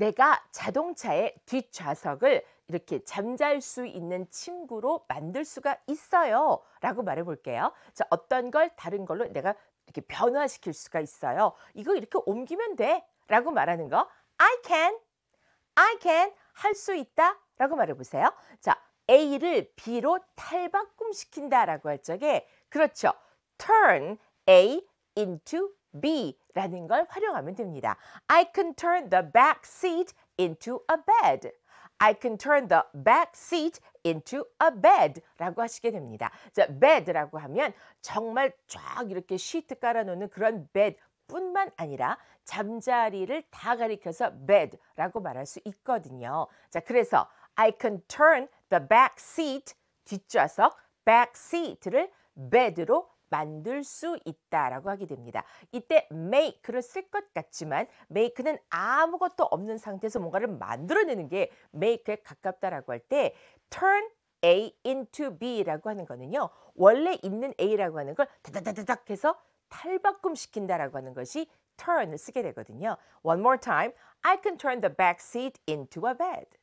내가 자동차의 뒷좌석을 이렇게 잠잘 수 있는 친구로 만들 수가 있어요. 라고 말해 볼게요. 자, 어떤 걸 다른 걸로 내가 이렇게 변화시킬 수가 있어요. 이거 이렇게 옮기면 돼. 라고 말하는 거. I can. I can. 할 수 있다. 라고 말해 보세요. 자, A를 B로 탈바꿈시킨다. 라고 할 적에 그렇죠. turn A into be라는 걸 활용하면 됩니다. I can turn the back seat into a bed. I can turn the back seat into a bed 라고 하시게 됩니다. 자, bed라고 하면 정말 쫙 이렇게 시트 깔아놓는 그런 bed 뿐만 아니라 잠자리를 다 가리켜서 bed라고 말할 수 있거든요. 자, 그래서 I can turn the back seat 뒷좌석 back seat를 bed로 만들 수 있다라고 하게 됩니다. 이때 make를 쓸 것 같지만 make는 아무것도 없는 상태에서 뭔가를 만들어내는 게 make에 가깝다라고 할 때 turn A into B라고 하는 거는요. 원래 있는 A라고 하는 걸 다다다닥 해서 탈바꿈 시킨다라고 하는 것이 turn을 쓰게 되거든요. One more time. I can turn the back seat into a bed.